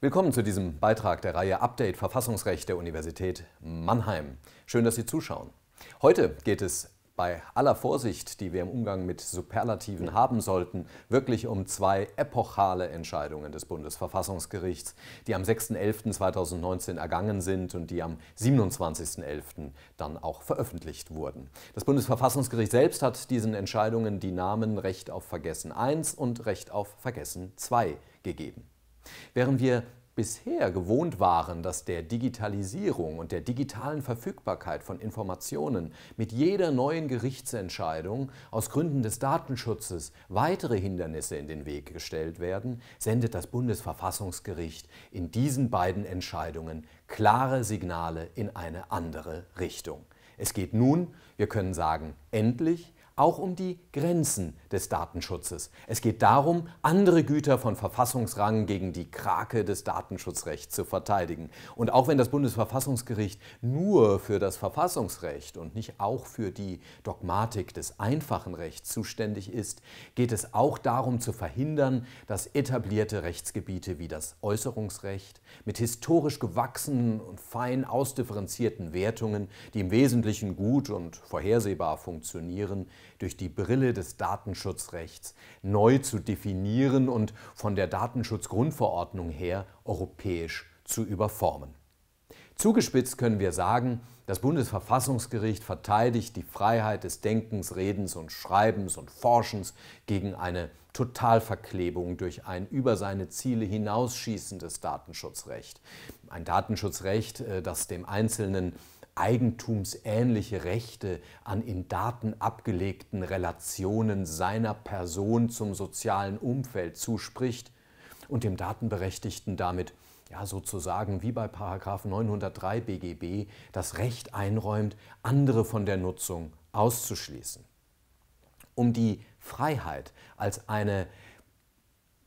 Willkommen zu diesem Beitrag der Reihe Update Verfassungsrecht der Universität Mannheim. Schön, dass Sie zuschauen. Heute geht es bei aller Vorsicht, die wir im Umgang mit Superlativen haben sollten, wirklich um zwei epochale Entscheidungen des Bundesverfassungsgerichts, die am 6.11.2019 ergangen sind und die am 27.11. dann auch veröffentlicht wurden. Das Bundesverfassungsgericht selbst hat diesen Entscheidungen die Namen Recht auf Vergessen 1 und Recht auf Vergessen 2 gegeben. Während wir bisher gewohnt waren, dass der Digitalisierung und der digitalen Verfügbarkeit von Informationen mit jeder neuen Gerichtsentscheidung aus Gründen des Datenschutzes weitere Hindernisse in den Weg gestellt werden, sendet das Bundesverfassungsgericht in diesen beiden Entscheidungen klare Signale in eine andere Richtung. Es geht nun, wir können sagen, endlich auch um die Grenzen des Datenschutzes. Es geht darum, andere Güter von Verfassungsrang gegen die Krake des Datenschutzrechts zu verteidigen. Und auch wenn das Bundesverfassungsgericht nur für das Verfassungsrecht und nicht auch für die Dogmatik des einfachen Rechts zuständig ist, geht es auch darum zu verhindern, dass etablierte Rechtsgebiete wie das Äußerungsrecht mit historisch gewachsenen und fein ausdifferenzierten Wertungen, die im Wesentlichen gut und vorhersehbar funktionieren, durch die Brille des Datenschutzrechts neu zu definieren und von der Datenschutzgrundverordnung her europäisch zu überformen. Zugespitzt können wir sagen, das Bundesverfassungsgericht verteidigt die Freiheit des Denkens, Redens und Schreibens und Forschens gegen eine Totalverklebung durch ein über seine Ziele hinausschießendes Datenschutzrecht. Ein Datenschutzrecht, äh, das dem Einzelnen eigentumsähnliche Rechte an in Daten abgelegten Relationen seiner Person zum sozialen Umfeld zuspricht und dem Datenberechtigten damit ja sozusagen wie bei 903 BGB das Recht einräumt, andere von der Nutzung auszuschließen. Um die Freiheit als eine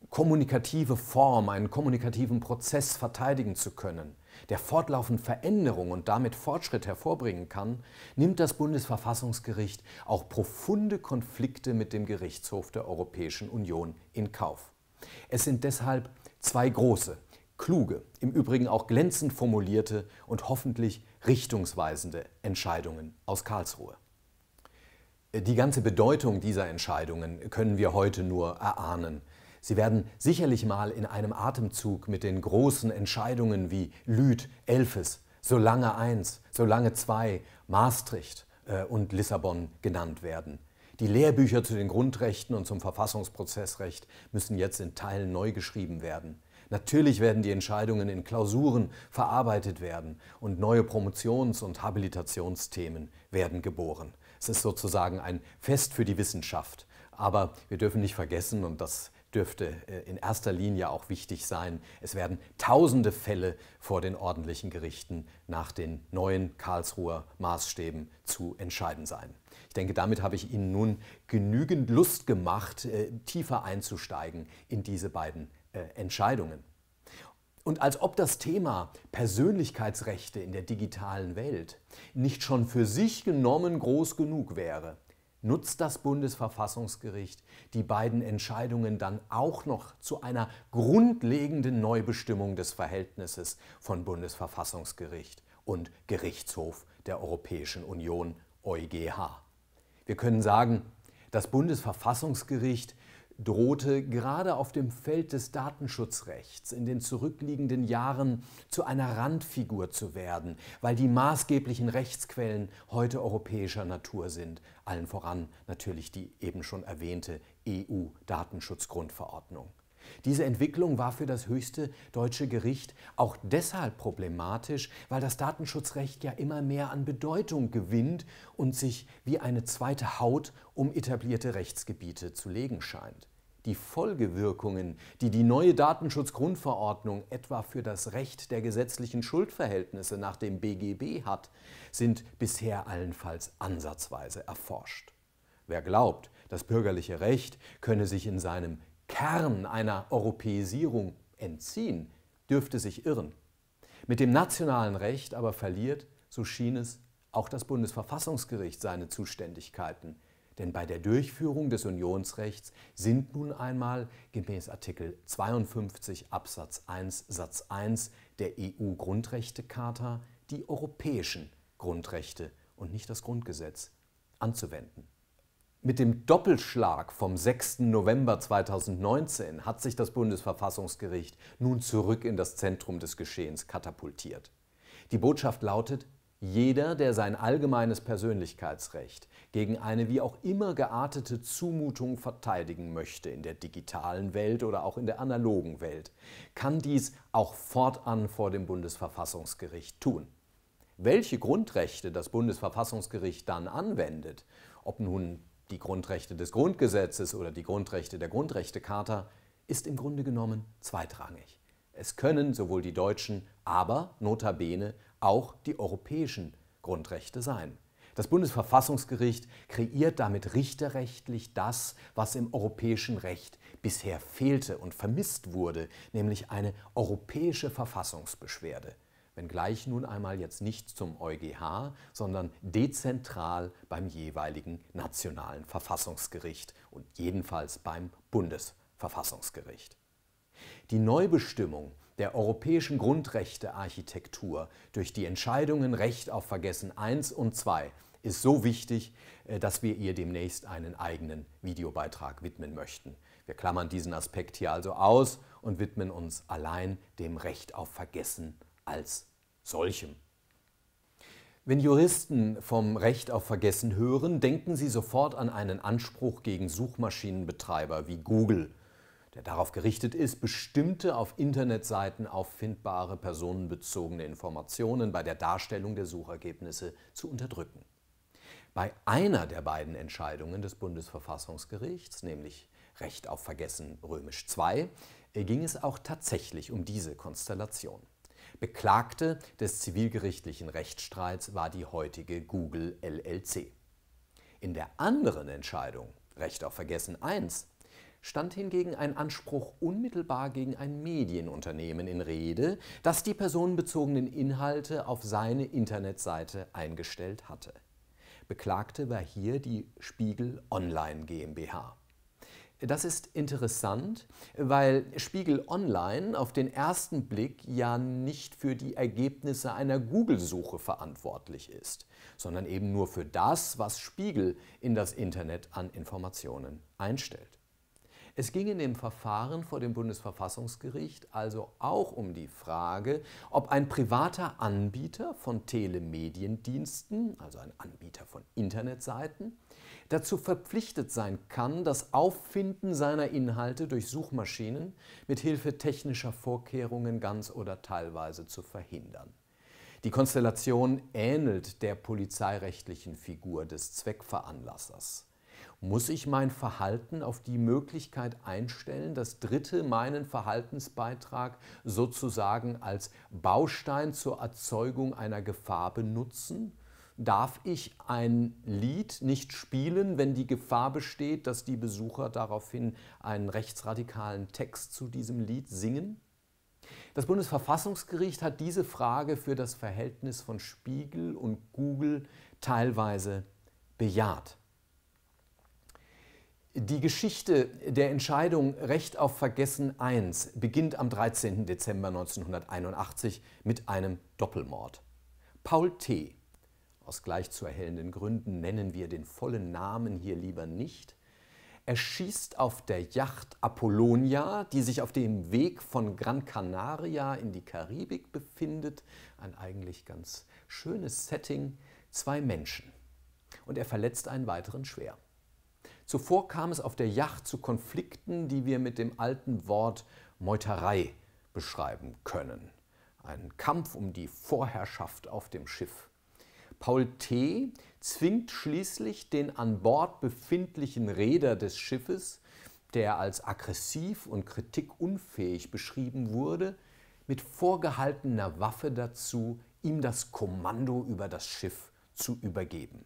kommunikative Form, einen kommunikativen Prozess verteidigen zu können, der fortlaufend Veränderung und damit Fortschritt hervorbringen kann, nimmt das Bundesverfassungsgericht auch profunde Konflikte mit dem Gerichtshof der Europäischen Union in Kauf. Es sind deshalb zwei große, kluge, im Übrigen auch glänzend formulierte und hoffentlich richtungsweisende Entscheidungen aus Karlsruhe. Die ganze Bedeutung dieser Entscheidungen können wir heute nur erahnen. Sie werden sicherlich mal in einem Atemzug mit den großen Entscheidungen wie Lüth, Elfes, Solange 1, Solange 2, Maastricht äh, und Lissabon genannt werden. Die Lehrbücher zu den Grundrechten und zum Verfassungsprozessrecht müssen jetzt in Teilen neu geschrieben werden. Natürlich werden die Entscheidungen in Klausuren verarbeitet werden und neue Promotions- und Habilitationsthemen werden geboren. Es ist sozusagen ein Fest für die Wissenschaft. Aber wir dürfen nicht vergessen, und das dürfte äh, in erster Linie auch wichtig sein. Es werden tausende Fälle vor den ordentlichen Gerichten nach den neuen Karlsruher Maßstäben zu entscheiden sein. Ich denke, damit habe ich Ihnen nun genügend Lust gemacht, äh, tiefer einzusteigen in diese beiden äh, Entscheidungen. Und als ob das Thema Persönlichkeitsrechte in der digitalen Welt nicht schon für sich genommen groß genug wäre, Nutzt das Bundesverfassungsgericht die beiden Entscheidungen dann auch noch zu einer grundlegenden Neubestimmung des Verhältnisses von Bundesverfassungsgericht und Gerichtshof der Europäischen Union EuGH? Wir können sagen, das Bundesverfassungsgericht drohte gerade auf dem Feld des Datenschutzrechts in den zurückliegenden Jahren zu einer Randfigur zu werden, weil die maßgeblichen Rechtsquellen heute europäischer Natur sind, allen voran natürlich die eben schon erwähnte EU-Datenschutzgrundverordnung. Diese Entwicklung war für das höchste deutsche Gericht auch deshalb problematisch, weil das Datenschutzrecht ja immer mehr an Bedeutung gewinnt und sich wie eine zweite Haut um etablierte Rechtsgebiete zu legen scheint die Folgewirkungen, die die neue Datenschutzgrundverordnung etwa für das Recht der gesetzlichen Schuldverhältnisse nach dem BGB hat, sind bisher allenfalls ansatzweise erforscht. Wer glaubt, das bürgerliche Recht könne sich in seinem Kern einer Europäisierung entziehen, dürfte sich irren. Mit dem nationalen Recht aber verliert, so schien es, auch das Bundesverfassungsgericht seine Zuständigkeiten – denn bei der Durchführung des Unionsrechts sind nun einmal gemäß Artikel 52 Absatz 1 Satz 1 der EU-Grundrechtecharta die europäischen Grundrechte und nicht das Grundgesetz anzuwenden. Mit dem Doppelschlag vom 6. November 2019 hat sich das Bundesverfassungsgericht nun zurück in das Zentrum des Geschehens katapultiert. Die Botschaft lautet, jeder, der sein allgemeines Persönlichkeitsrecht gegen eine wie auch immer geartete Zumutung verteidigen möchte in der digitalen Welt oder auch in der analogen Welt, kann dies auch fortan vor dem Bundesverfassungsgericht tun. Welche Grundrechte das Bundesverfassungsgericht dann anwendet, ob nun die Grundrechte des Grundgesetzes oder die Grundrechte der Grundrechtecharta, ist im Grunde genommen zweitrangig. Es können sowohl die deutschen, aber notabene auch die europäischen Grundrechte sein. Das Bundesverfassungsgericht kreiert damit richterrechtlich das, was im europäischen Recht bisher fehlte und vermisst wurde, nämlich eine europäische Verfassungsbeschwerde, wenngleich nun einmal jetzt nicht zum EuGH, sondern dezentral beim jeweiligen nationalen Verfassungsgericht und jedenfalls beim Bundesverfassungsgericht. Die Neubestimmung der europäischen Grundrechtearchitektur durch die Entscheidungen Recht auf Vergessen 1 und 2 ist so wichtig, äh, dass wir ihr demnächst einen eigenen Videobeitrag widmen möchten. Wir klammern diesen Aspekt hier also aus und widmen uns allein dem Recht auf Vergessen als solchem. Wenn Juristen vom Recht auf Vergessen hören, denken sie sofort an einen Anspruch gegen Suchmaschinenbetreiber wie Google der darauf gerichtet ist, bestimmte auf Internetseiten auffindbare personenbezogene Informationen bei der Darstellung der Suchergebnisse zu unterdrücken. Bei einer der beiden Entscheidungen des Bundesverfassungsgerichts, nämlich Recht auf Vergessen römisch 2, ging es auch tatsächlich um diese Konstellation. Beklagte des zivilgerichtlichen Rechtsstreits war die heutige Google LLC. In der anderen Entscheidung, Recht auf Vergessen 1, stand hingegen ein Anspruch unmittelbar gegen ein Medienunternehmen in Rede, das die personenbezogenen Inhalte auf seine Internetseite eingestellt hatte. Beklagte war hier die Spiegel Online GmbH. Das ist interessant, weil Spiegel Online auf den ersten Blick ja nicht für die Ergebnisse einer Google-Suche verantwortlich ist, sondern eben nur für das, was Spiegel in das Internet an Informationen einstellt. Es ging in dem Verfahren vor dem Bundesverfassungsgericht also auch um die Frage, ob ein privater Anbieter von Telemediendiensten, also ein Anbieter von Internetseiten, dazu verpflichtet sein kann, das Auffinden seiner Inhalte durch Suchmaschinen mit Hilfe technischer Vorkehrungen ganz oder teilweise zu verhindern. Die Konstellation ähnelt der polizeirechtlichen Figur des Zweckveranlassers. Muss ich mein Verhalten auf die Möglichkeit einstellen, dass Dritte meinen Verhaltensbeitrag sozusagen als Baustein zur Erzeugung einer Gefahr benutzen? Darf ich ein Lied nicht spielen, wenn die Gefahr besteht, dass die Besucher daraufhin einen rechtsradikalen Text zu diesem Lied singen? Das Bundesverfassungsgericht hat diese Frage für das Verhältnis von Spiegel und Google teilweise bejaht. Die Geschichte der Entscheidung Recht auf Vergessen I beginnt am 13. Dezember 1981 mit einem Doppelmord. Paul T., aus gleich zu erhellenden Gründen nennen wir den vollen Namen hier lieber nicht, erschießt auf der Yacht Apollonia, die sich auf dem Weg von Gran Canaria in die Karibik befindet, ein eigentlich ganz schönes Setting, zwei Menschen. Und er verletzt einen weiteren schwer. Zuvor kam es auf der Yacht zu Konflikten, die wir mit dem alten Wort Meuterei beschreiben können. Ein Kampf um die Vorherrschaft auf dem Schiff. Paul T. zwingt schließlich den an Bord befindlichen Räder des Schiffes, der als aggressiv und kritikunfähig beschrieben wurde, mit vorgehaltener Waffe dazu, ihm das Kommando über das Schiff zu übergeben.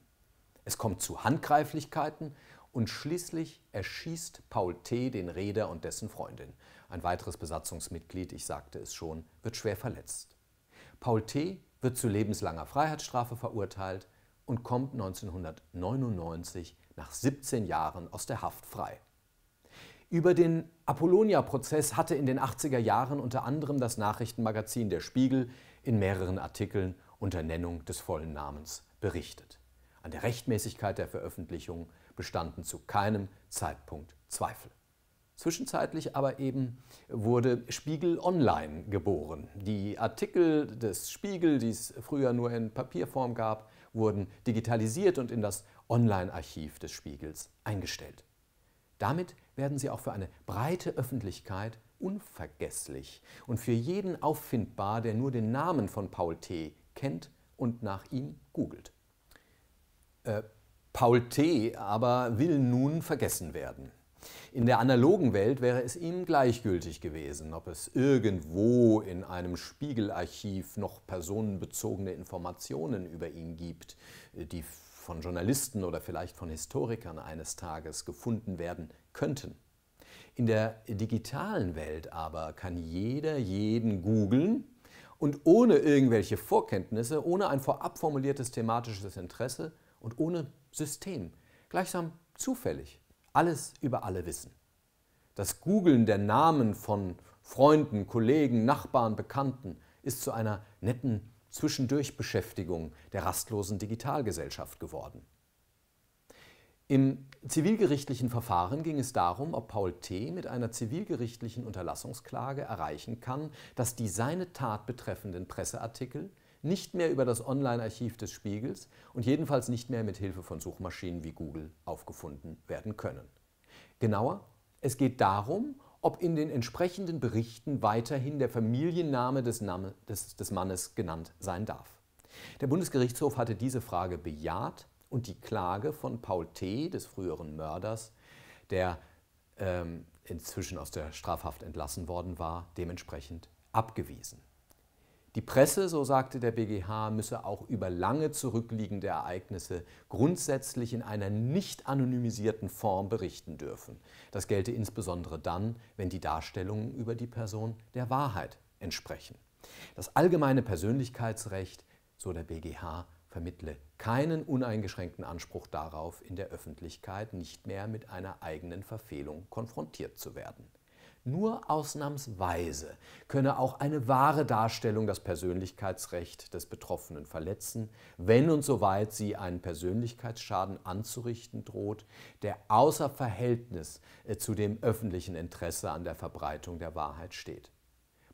Es kommt zu Handgreiflichkeiten und schließlich erschießt Paul T. den Reeder und dessen Freundin. Ein weiteres Besatzungsmitglied, ich sagte es schon, wird schwer verletzt. Paul T. wird zu lebenslanger Freiheitsstrafe verurteilt und kommt 1999 nach 17 Jahren aus der Haft frei. Über den Apollonia-Prozess hatte in den 80er Jahren unter anderem das Nachrichtenmagazin Der Spiegel in mehreren Artikeln unter Nennung des vollen Namens berichtet. An der Rechtmäßigkeit der Veröffentlichung bestanden zu keinem Zeitpunkt Zweifel. Zwischenzeitlich aber eben wurde Spiegel Online geboren. Die Artikel des Spiegel, die es früher nur in Papierform gab, wurden digitalisiert und in das Online-Archiv des Spiegels eingestellt. Damit werden sie auch für eine breite Öffentlichkeit unvergesslich und für jeden auffindbar, der nur den Namen von Paul T. kennt und nach ihm googelt. Äh, Paul T. aber will nun vergessen werden. In der analogen Welt wäre es ihm gleichgültig gewesen, ob es irgendwo in einem Spiegelarchiv noch personenbezogene Informationen über ihn gibt, die von Journalisten oder vielleicht von Historikern eines Tages gefunden werden könnten. In der digitalen Welt aber kann jeder jeden googeln und ohne irgendwelche Vorkenntnisse, ohne ein vorab formuliertes thematisches Interesse und ohne System, gleichsam zufällig, alles über alle wissen. Das Googeln der Namen von Freunden, Kollegen, Nachbarn, Bekannten ist zu einer netten Zwischendurchbeschäftigung der rastlosen Digitalgesellschaft geworden. Im zivilgerichtlichen Verfahren ging es darum, ob Paul T. mit einer zivilgerichtlichen Unterlassungsklage erreichen kann, dass die seine Tat betreffenden Presseartikel nicht mehr über das Online-Archiv des Spiegels und jedenfalls nicht mehr mit Hilfe von Suchmaschinen wie Google aufgefunden werden können. Genauer, es geht darum, ob in den entsprechenden Berichten weiterhin der Familienname des, Name, des, des Mannes genannt sein darf. Der Bundesgerichtshof hatte diese Frage bejaht und die Klage von Paul T., des früheren Mörders, der ähm, inzwischen aus der Strafhaft entlassen worden war, dementsprechend abgewiesen. Die Presse, so sagte der BGH, müsse auch über lange zurückliegende Ereignisse grundsätzlich in einer nicht anonymisierten Form berichten dürfen. Das gelte insbesondere dann, wenn die Darstellungen über die Person der Wahrheit entsprechen. Das allgemeine Persönlichkeitsrecht, so der BGH, vermittle keinen uneingeschränkten Anspruch darauf, in der Öffentlichkeit nicht mehr mit einer eigenen Verfehlung konfrontiert zu werden. Nur ausnahmsweise könne auch eine wahre Darstellung das Persönlichkeitsrecht des Betroffenen verletzen, wenn und soweit sie einen Persönlichkeitsschaden anzurichten droht, der außer Verhältnis äh, zu dem öffentlichen Interesse an der Verbreitung der Wahrheit steht.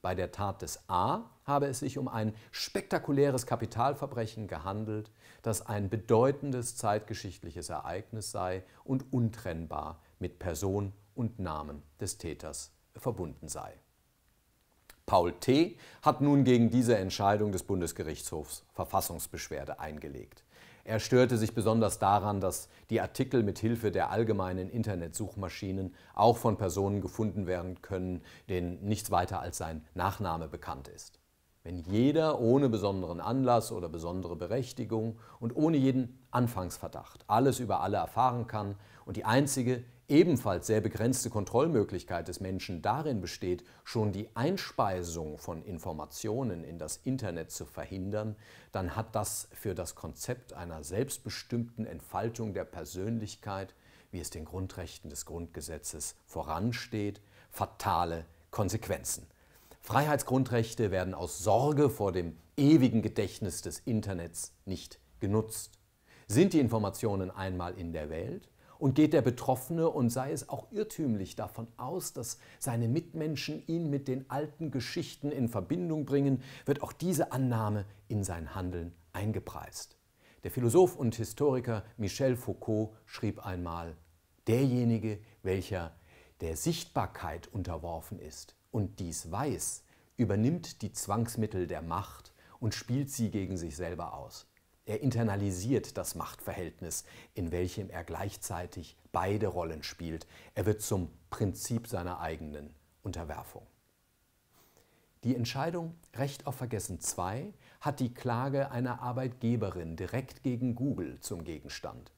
Bei der Tat des A habe es sich um ein spektakuläres Kapitalverbrechen gehandelt, das ein bedeutendes zeitgeschichtliches Ereignis sei und untrennbar mit Person und Namen des Täters verbunden sei. Paul T. hat nun gegen diese Entscheidung des Bundesgerichtshofs Verfassungsbeschwerde eingelegt. Er störte sich besonders daran, dass die Artikel mit Hilfe der allgemeinen Internetsuchmaschinen auch von Personen gefunden werden können, denen nichts weiter als sein Nachname bekannt ist. Wenn jeder ohne besonderen Anlass oder besondere Berechtigung und ohne jeden Anfangsverdacht alles über alle erfahren kann und die einzige ebenfalls sehr begrenzte Kontrollmöglichkeit des Menschen darin besteht, schon die Einspeisung von Informationen in das Internet zu verhindern, dann hat das für das Konzept einer selbstbestimmten Entfaltung der Persönlichkeit, wie es den Grundrechten des Grundgesetzes voransteht, fatale Konsequenzen. Freiheitsgrundrechte werden aus Sorge vor dem ewigen Gedächtnis des Internets nicht genutzt. Sind die Informationen einmal in der Welt, und geht der Betroffene und sei es auch irrtümlich davon aus, dass seine Mitmenschen ihn mit den alten Geschichten in Verbindung bringen, wird auch diese Annahme in sein Handeln eingepreist. Der Philosoph und Historiker Michel Foucault schrieb einmal, derjenige, welcher der Sichtbarkeit unterworfen ist und dies weiß, übernimmt die Zwangsmittel der Macht und spielt sie gegen sich selber aus. Er internalisiert das Machtverhältnis, in welchem er gleichzeitig beide Rollen spielt. Er wird zum Prinzip seiner eigenen Unterwerfung. Die Entscheidung Recht auf Vergessen 2 hat die Klage einer Arbeitgeberin direkt gegen Google zum Gegenstand.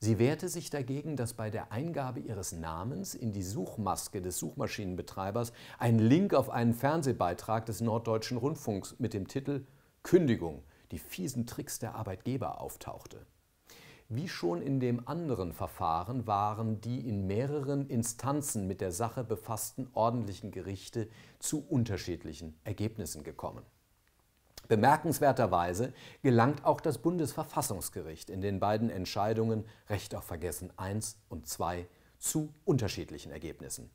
Sie wehrte sich dagegen, dass bei der Eingabe ihres Namens in die Suchmaske des Suchmaschinenbetreibers ein Link auf einen Fernsehbeitrag des Norddeutschen Rundfunks mit dem Titel Kündigung die fiesen Tricks der Arbeitgeber auftauchte. Wie schon in dem anderen Verfahren waren die in mehreren Instanzen mit der Sache befassten ordentlichen Gerichte zu unterschiedlichen Ergebnissen gekommen. Bemerkenswerterweise gelangt auch das Bundesverfassungsgericht in den beiden Entscheidungen Recht auf Vergessen 1 und 2 zu unterschiedlichen Ergebnissen.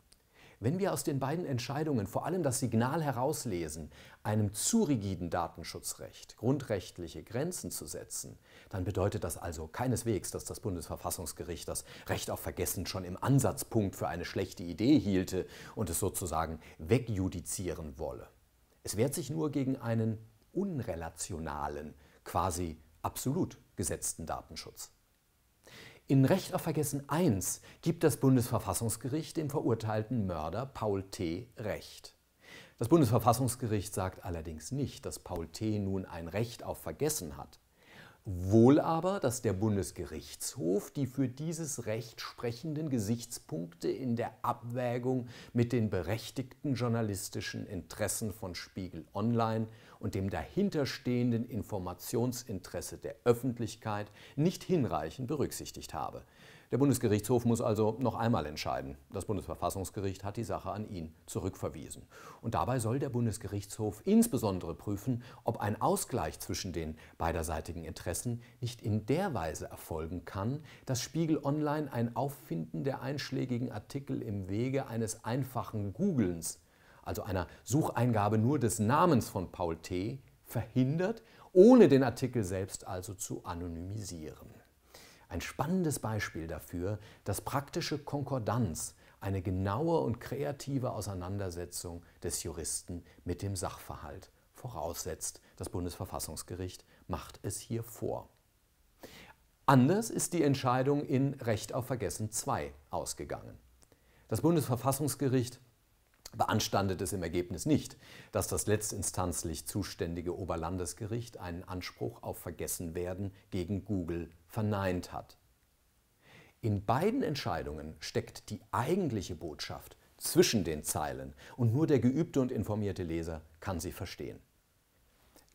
Wenn wir aus den beiden Entscheidungen vor allem das Signal herauslesen, einem zu rigiden Datenschutzrecht grundrechtliche Grenzen zu setzen, dann bedeutet das also keineswegs, dass das Bundesverfassungsgericht das Recht auf Vergessen schon im Ansatzpunkt für eine schlechte Idee hielte und es sozusagen wegjudizieren wolle. Es wehrt sich nur gegen einen unrelationalen, quasi absolut gesetzten Datenschutz. In Recht auf Vergessen 1 gibt das Bundesverfassungsgericht dem verurteilten Mörder Paul T. Recht. Das Bundesverfassungsgericht sagt allerdings nicht, dass Paul T. nun ein Recht auf Vergessen hat. Wohl aber, dass der Bundesgerichtshof die für dieses Recht sprechenden Gesichtspunkte in der Abwägung mit den berechtigten journalistischen Interessen von Spiegel Online und dem dahinterstehenden Informationsinteresse der Öffentlichkeit nicht hinreichend berücksichtigt habe. Der Bundesgerichtshof muss also noch einmal entscheiden. Das Bundesverfassungsgericht hat die Sache an ihn zurückverwiesen. Und dabei soll der Bundesgerichtshof insbesondere prüfen, ob ein Ausgleich zwischen den beiderseitigen Interessen nicht in der Weise erfolgen kann, dass Spiegel Online ein Auffinden der einschlägigen Artikel im Wege eines einfachen Googlens also einer Sucheingabe nur des Namens von Paul T., verhindert, ohne den Artikel selbst also zu anonymisieren. Ein spannendes Beispiel dafür, dass praktische Konkordanz eine genaue und kreative Auseinandersetzung des Juristen mit dem Sachverhalt voraussetzt. Das Bundesverfassungsgericht macht es hier vor. Anders ist die Entscheidung in Recht auf Vergessen 2 ausgegangen. Das Bundesverfassungsgericht beanstandet es im Ergebnis nicht, dass das letztinstanzlich zuständige Oberlandesgericht einen Anspruch auf Vergessenwerden gegen Google verneint hat. In beiden Entscheidungen steckt die eigentliche Botschaft zwischen den Zeilen und nur der geübte und informierte Leser kann sie verstehen.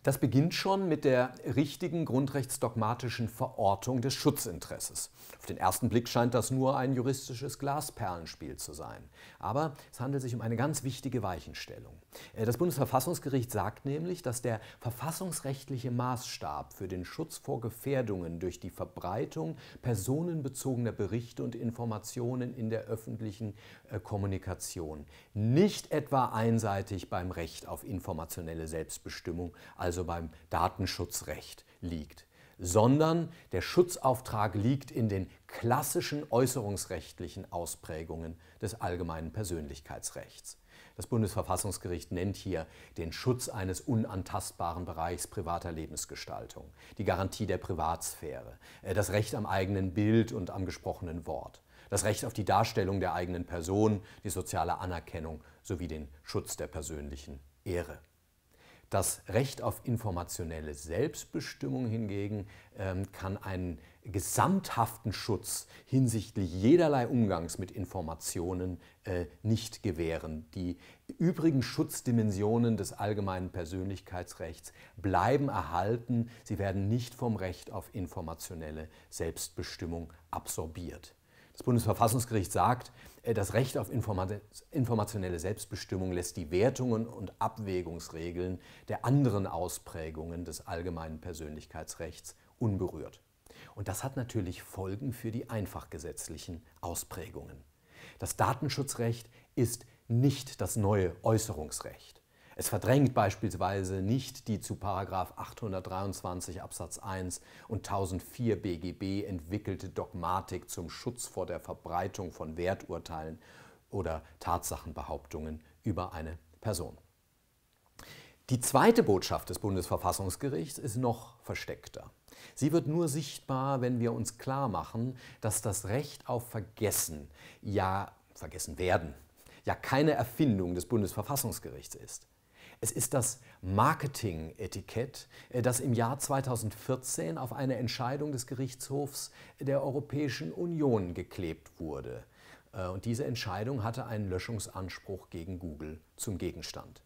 Das beginnt schon mit der richtigen grundrechtsdogmatischen Verortung des Schutzinteresses. Auf den ersten Blick scheint das nur ein juristisches Glasperlenspiel zu sein. Aber es handelt sich um eine ganz wichtige Weichenstellung. Äh, das Bundesverfassungsgericht sagt nämlich, dass der verfassungsrechtliche Maßstab für den Schutz vor Gefährdungen durch die Verbreitung personenbezogener Berichte und Informationen in der öffentlichen äh, Kommunikation nicht etwa einseitig beim Recht auf informationelle Selbstbestimmung, also also beim Datenschutzrecht liegt, sondern der Schutzauftrag liegt in den klassischen äußerungsrechtlichen Ausprägungen des allgemeinen Persönlichkeitsrechts. Das Bundesverfassungsgericht nennt hier den Schutz eines unantastbaren Bereichs privater Lebensgestaltung, die Garantie der Privatsphäre, äh, das Recht am eigenen Bild und am gesprochenen Wort, das Recht auf die Darstellung der eigenen Person, die soziale Anerkennung sowie den Schutz der persönlichen Ehre. Das Recht auf informationelle Selbstbestimmung hingegen ähm, kann einen gesamthaften Schutz hinsichtlich jederlei Umgangs mit Informationen äh, nicht gewähren. Die übrigen Schutzdimensionen des allgemeinen Persönlichkeitsrechts bleiben erhalten. Sie werden nicht vom Recht auf informationelle Selbstbestimmung absorbiert. Das Bundesverfassungsgericht sagt, äh, das Recht auf informationelle Selbstbestimmung lässt die Wertungen und Abwägungsregeln der anderen Ausprägungen des allgemeinen Persönlichkeitsrechts unberührt. Und das hat natürlich Folgen für die einfachgesetzlichen Ausprägungen. Das Datenschutzrecht ist nicht das neue Äußerungsrecht. Es verdrängt beispielsweise nicht die zu 823 Absatz 1 und 1004 BGB entwickelte Dogmatik zum Schutz vor der Verbreitung von Werturteilen oder Tatsachenbehauptungen über eine Person. Die zweite Botschaft des Bundesverfassungsgerichts ist noch versteckter. Sie wird nur sichtbar, wenn wir uns klar machen, dass das Recht auf Vergessen, ja, vergessen werden, ja keine Erfindung des Bundesverfassungsgerichts ist. Es ist das Marketing-Etikett, äh, das im Jahr 2014 auf eine Entscheidung des Gerichtshofs der Europäischen Union geklebt wurde. Äh, und diese Entscheidung hatte einen Löschungsanspruch gegen Google zum Gegenstand.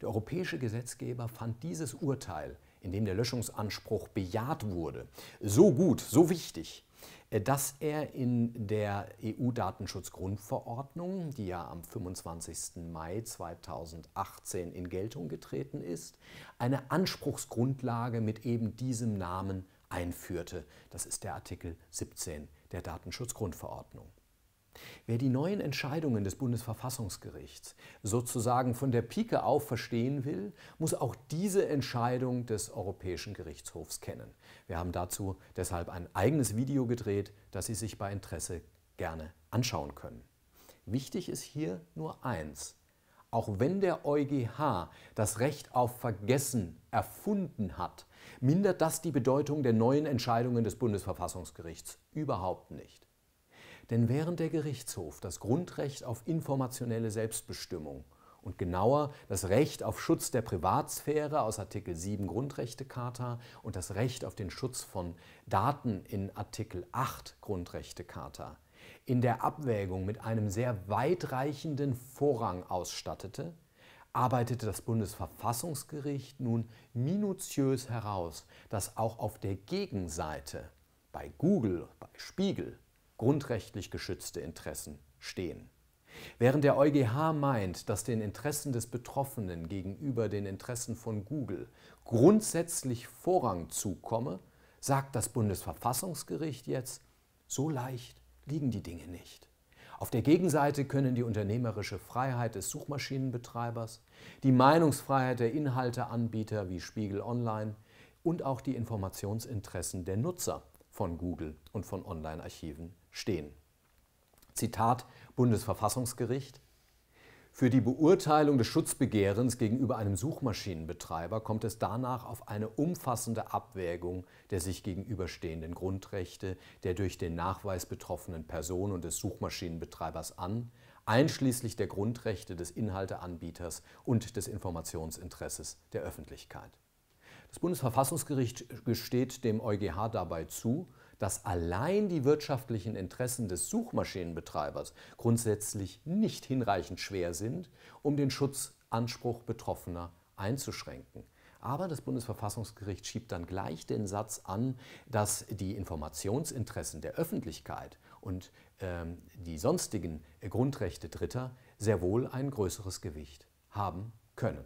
Der europäische Gesetzgeber fand dieses Urteil, in dem der Löschungsanspruch bejaht wurde, so gut, so wichtig, äh, dass er in der EU-Datenschutzgrundverordnung, die ja am 25. Mai 2018 in Geltung getreten ist, eine Anspruchsgrundlage mit eben diesem Namen einführte. Das ist der Artikel 17 der Datenschutzgrundverordnung. Wer die neuen Entscheidungen des Bundesverfassungsgerichts sozusagen von der Pike auf verstehen will, muss auch diese Entscheidung des Europäischen Gerichtshofs kennen. Wir haben dazu deshalb ein eigenes Video gedreht, das Sie sich bei Interesse gerne anschauen können. Wichtig ist hier nur eins. Auch wenn der EuGH das Recht auf Vergessen erfunden hat, mindert das die Bedeutung der neuen Entscheidungen des Bundesverfassungsgerichts überhaupt nicht. Denn während der Gerichtshof das Grundrecht auf informationelle Selbstbestimmung und genauer das Recht auf Schutz der Privatsphäre aus Artikel 7 Grundrechtecharta und das Recht auf den Schutz von Daten in Artikel 8 Grundrechtecharta in der Abwägung mit einem sehr weitreichenden Vorrang ausstattete, arbeitete das Bundesverfassungsgericht nun minutiös heraus, dass auch auf der Gegenseite bei Google, bei Spiegel grundrechtlich geschützte Interessen stehen. Während der EuGH meint, dass den Interessen des Betroffenen gegenüber den Interessen von Google grundsätzlich Vorrang zukomme, sagt das Bundesverfassungsgericht jetzt, so leicht liegen die Dinge nicht. Auf der Gegenseite können die unternehmerische Freiheit des Suchmaschinenbetreibers, die Meinungsfreiheit der Inhalteanbieter wie Spiegel Online und auch die Informationsinteressen der Nutzer von Google und von Online-Archiven stehen. Zitat Bundesverfassungsgericht. Für die Beurteilung des Schutzbegehrens gegenüber einem Suchmaschinenbetreiber kommt es danach auf eine umfassende Abwägung der sich gegenüberstehenden Grundrechte der durch den Nachweis betroffenen Person und des Suchmaschinenbetreibers an, einschließlich der Grundrechte des Inhalteanbieters und des Informationsinteresses der Öffentlichkeit. Das Bundesverfassungsgericht gesteht dem EuGH dabei zu, dass allein die wirtschaftlichen Interessen des Suchmaschinenbetreibers grundsätzlich nicht hinreichend schwer sind, um den Schutzanspruch Betroffener einzuschränken. Aber das Bundesverfassungsgericht schiebt dann gleich den Satz an, dass die Informationsinteressen der Öffentlichkeit und ähm, die sonstigen Grundrechte Dritter sehr wohl ein größeres Gewicht haben können.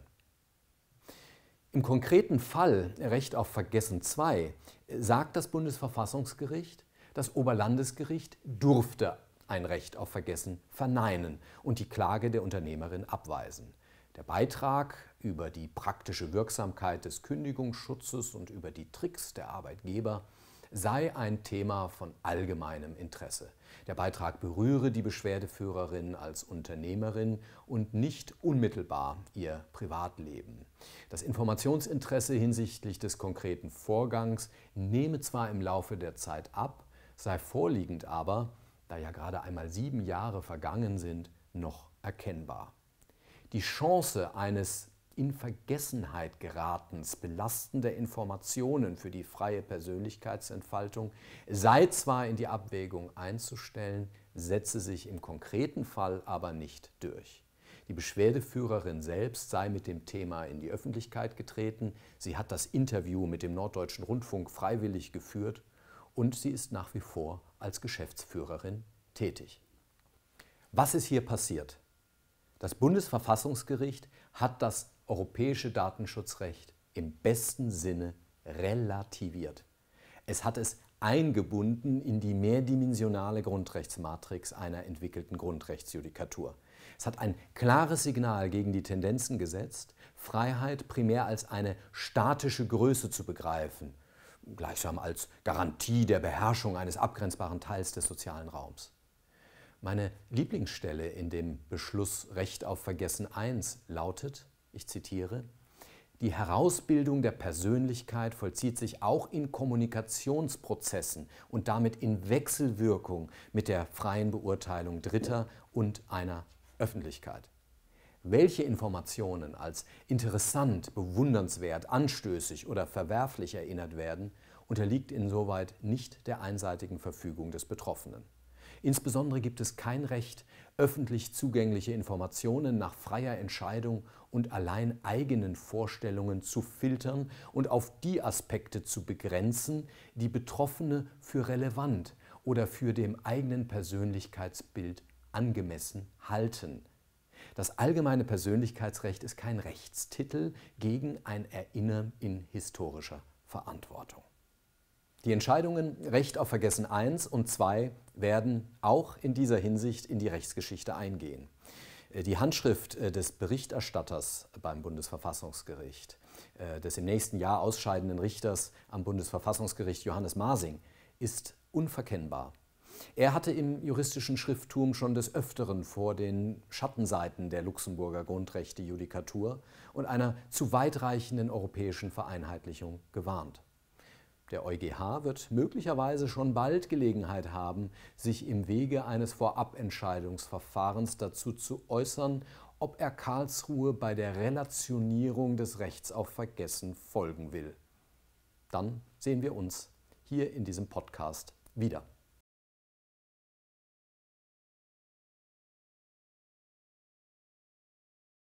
Im konkreten Fall Recht auf Vergessen 2 sagt das Bundesverfassungsgericht, das Oberlandesgericht durfte ein Recht auf Vergessen verneinen und die Klage der Unternehmerin abweisen. Der Beitrag über die praktische Wirksamkeit des Kündigungsschutzes und über die Tricks der Arbeitgeber sei ein Thema von allgemeinem Interesse. Der Beitrag berühre die Beschwerdeführerin als Unternehmerin und nicht unmittelbar ihr Privatleben. Das Informationsinteresse hinsichtlich des konkreten Vorgangs nehme zwar im Laufe der Zeit ab, sei vorliegend aber, da ja gerade einmal sieben Jahre vergangen sind, noch erkennbar. Die Chance eines in Vergessenheit geratens belastender Informationen für die freie Persönlichkeitsentfaltung sei zwar in die Abwägung einzustellen, setze sich im konkreten Fall aber nicht durch. Die Beschwerdeführerin selbst sei mit dem Thema in die Öffentlichkeit getreten, sie hat das Interview mit dem Norddeutschen Rundfunk freiwillig geführt und sie ist nach wie vor als Geschäftsführerin tätig. Was ist hier passiert? Das Bundesverfassungsgericht hat das europäische Datenschutzrecht im besten Sinne relativiert. Es hat es eingebunden in die mehrdimensionale Grundrechtsmatrix einer entwickelten Grundrechtsjudikatur. Es hat ein klares Signal gegen die Tendenzen gesetzt, Freiheit primär als eine statische Größe zu begreifen, gleichsam als Garantie der Beherrschung eines abgrenzbaren Teils des sozialen Raums. Meine Lieblingsstelle in dem Beschluss Recht auf Vergessen 1 lautet, ich zitiere, die Herausbildung der Persönlichkeit vollzieht sich auch in Kommunikationsprozessen und damit in Wechselwirkung mit der freien Beurteilung Dritter und einer Öffentlichkeit. Welche Informationen als interessant, bewundernswert, anstößig oder verwerflich erinnert werden, unterliegt insoweit nicht der einseitigen Verfügung des Betroffenen. Insbesondere gibt es kein Recht, öffentlich zugängliche Informationen nach freier Entscheidung und allein eigenen Vorstellungen zu filtern und auf die Aspekte zu begrenzen, die Betroffene für relevant oder für dem eigenen Persönlichkeitsbild angemessen halten. Das allgemeine Persönlichkeitsrecht ist kein Rechtstitel gegen ein Erinnern in historischer Verantwortung. Die Entscheidungen Recht auf Vergessen I und II werden auch in dieser Hinsicht in die Rechtsgeschichte eingehen. Äh, die Handschrift äh, des Berichterstatters beim Bundesverfassungsgericht, äh, des im nächsten Jahr ausscheidenden Richters am Bundesverfassungsgericht Johannes Masing, ist unverkennbar. Er hatte im juristischen Schrifttum schon des Öfteren vor den Schattenseiten der Luxemburger Grundrechtejudikatur und einer zu weitreichenden europäischen Vereinheitlichung gewarnt. Der EuGH wird möglicherweise schon bald Gelegenheit haben, sich im Wege eines Vorabentscheidungsverfahrens dazu zu äußern, ob er Karlsruhe bei der Relationierung des Rechts auf Vergessen folgen will. Dann sehen wir uns hier in diesem Podcast wieder.